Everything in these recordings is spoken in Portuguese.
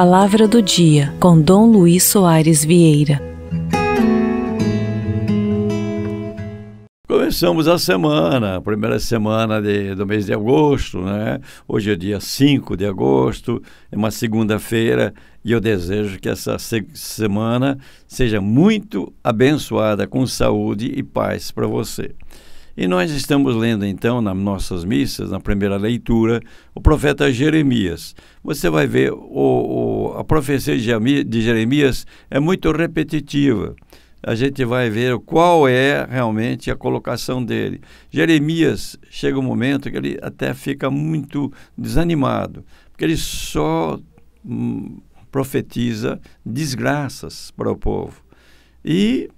Palavra do Dia, com Dom Luiz Soares Vieira. Começamos a semana, a primeira semana de, do mês de agosto, né? Hoje é dia 5 de agosto, é uma segunda-feira e eu desejo que essa se semana seja muito abençoada com saúde e paz para você. E nós estamos lendo então nas nossas missas, na primeira leitura, o profeta Jeremias. Você vai ver o, o a profecia de Jeremias é muito repetitiva. A gente vai ver qual é realmente a colocação dele. Jeremias chega um momento que ele até fica muito desanimado, porque ele só hum, profetiza desgraças para o povo. E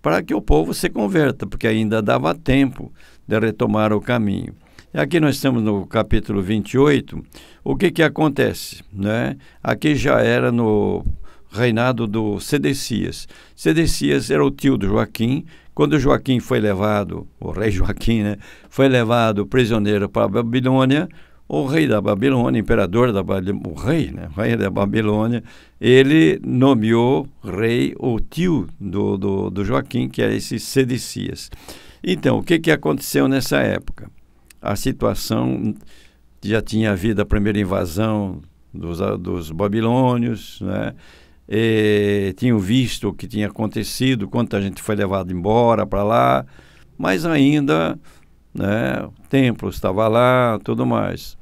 para que o povo se converta, porque ainda dava tempo de retomar o caminho. Aqui nós estamos no capítulo 28. O que que acontece, né? Aqui já era no reinado do Sedecias. Sedecias era o tio do Joaquim. Quando Joaquim foi levado, o rei Joaquim, né, foi levado prisioneiro para a Babilônia, o rei da Babilônia, imperador da Babilônia, o rei, né, rei da Babilônia, ele nomeou rei o tio do, do, do Joaquim, que era é esse Sedecias. Então, o que, que aconteceu nessa época? a situação já tinha havido a primeira invasão dos, dos babilônios, né? E, tinham visto o que tinha acontecido, quanta gente foi levada embora para lá, mas ainda né, o templo estava lá, tudo mais.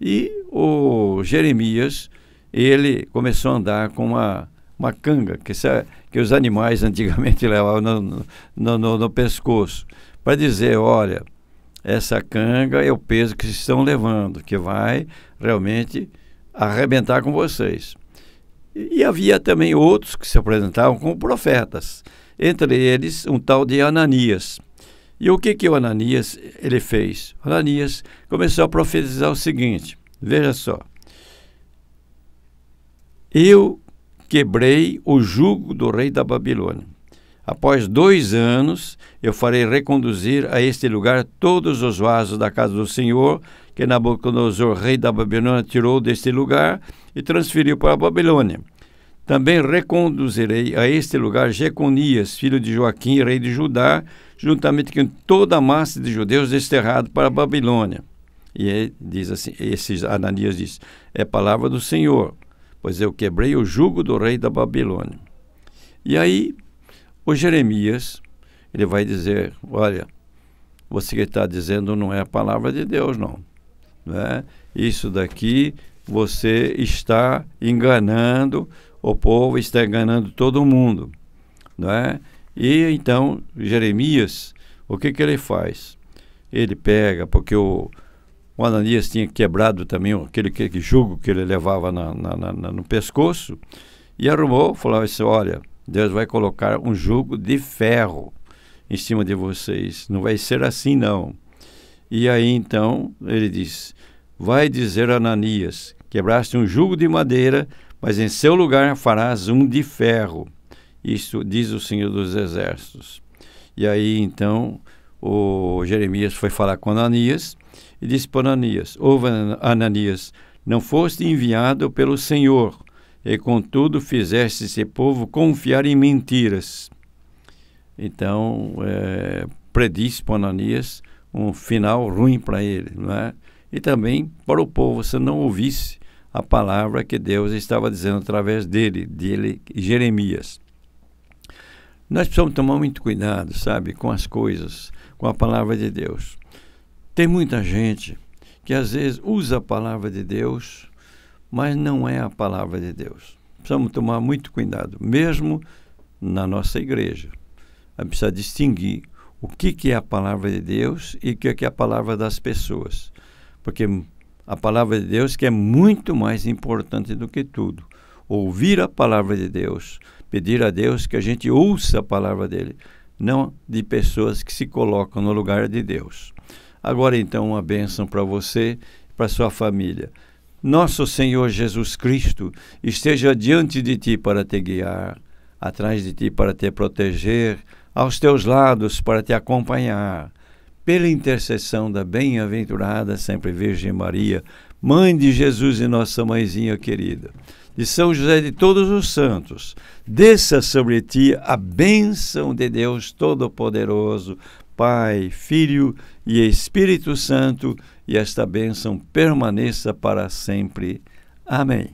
E o Jeremias, ele começou a andar com uma, uma canga, que, se, é, que os animais antigamente levavam no, no, no, no pescoço, para dizer, olha, essa canga é o peso que estão levando, que vai realmente arrebentar com vocês. E havia também outros que se apresentavam como profetas, entre eles um tal de Ananias. E o que que o Ananias ele fez? O Ananias começou a profetizar o seguinte: veja só. Eu quebrei o jugo do rei da Babilônia. Após dois anos, eu farei reconduzir a este lugar todos os vasos da casa do Senhor, que Nabucodonosor, rei da Babilônia, tirou deste lugar e transferiu para a Babilônia. Também reconduzirei a este lugar Jeconias, filho de Joaquim, rei de Judá, juntamente com toda a massa de judeus desterrado para a Babilônia. E aí, é, diz assim, esses Ananias diz, é palavra do Senhor, pois eu quebrei o jugo do rei da Babilônia. E aí o Jeremias, ele vai dizer, olha, você que está dizendo não é a palavra de Deus, não. Né? Isso daqui você está enganando o povo, está enganando todo mundo. Né? E então Jeremias, o que, que ele faz? Ele pega, porque o, o Ananias tinha quebrado também aquele, aquele jugo que ele levava na, na, na, no pescoço, e arrumou, falou assim, olha, Deus vai colocar um jugo de ferro em cima de vocês. Não vai ser assim, não. E aí então ele diz: Vai dizer a Ananias: Quebraste um jugo de madeira, mas em seu lugar farás um de ferro. Isso diz o Senhor dos Exércitos. E aí então o Jeremias foi falar com Ananias e disse para Ananias: Ouve, Ananias, não foste enviado pelo Senhor e contudo fizeste esse povo confiar em mentiras. Então, é, predisse para Ananias um final ruim para ele, não é? E também para o povo, se não ouvisse a palavra que Deus estava dizendo através dele, dele, Jeremias. Nós precisamos tomar muito cuidado, sabe, com as coisas, com a palavra de Deus. Tem muita gente que às vezes usa a palavra de Deus mas não é a palavra de Deus. Precisamos tomar muito cuidado, mesmo na nossa igreja. A precisa distinguir o que, que é a palavra de Deus e o que, que é a palavra das pessoas. Porque a palavra de Deus que é muito mais importante do que tudo. Ouvir a palavra de Deus, pedir a Deus que a gente ouça a palavra dele, não de pessoas que se colocam no lugar de Deus. Agora então uma bênção para você e para sua família nosso Senhor Jesus Cristo esteja diante de ti para te guiar, atrás de ti para te proteger, aos teus lados para te acompanhar. Pela intercessão da bem-aventurada sempre Virgem Maria, Mãe de Jesus e nossa mãezinha querida, de São José de todos os santos, desça sobre ti a bênção de Deus Todo-Poderoso, Pai, Filho e Espírito Santo e esta bênção permaneça para sempre. Amém.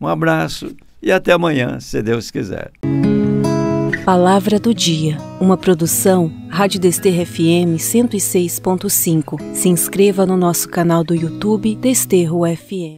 Um abraço e até amanhã, se Deus quiser. Palavra do Dia, uma produção Rádio Desterro FM 106.5. Se inscreva no nosso canal do YouTube Desterro FM.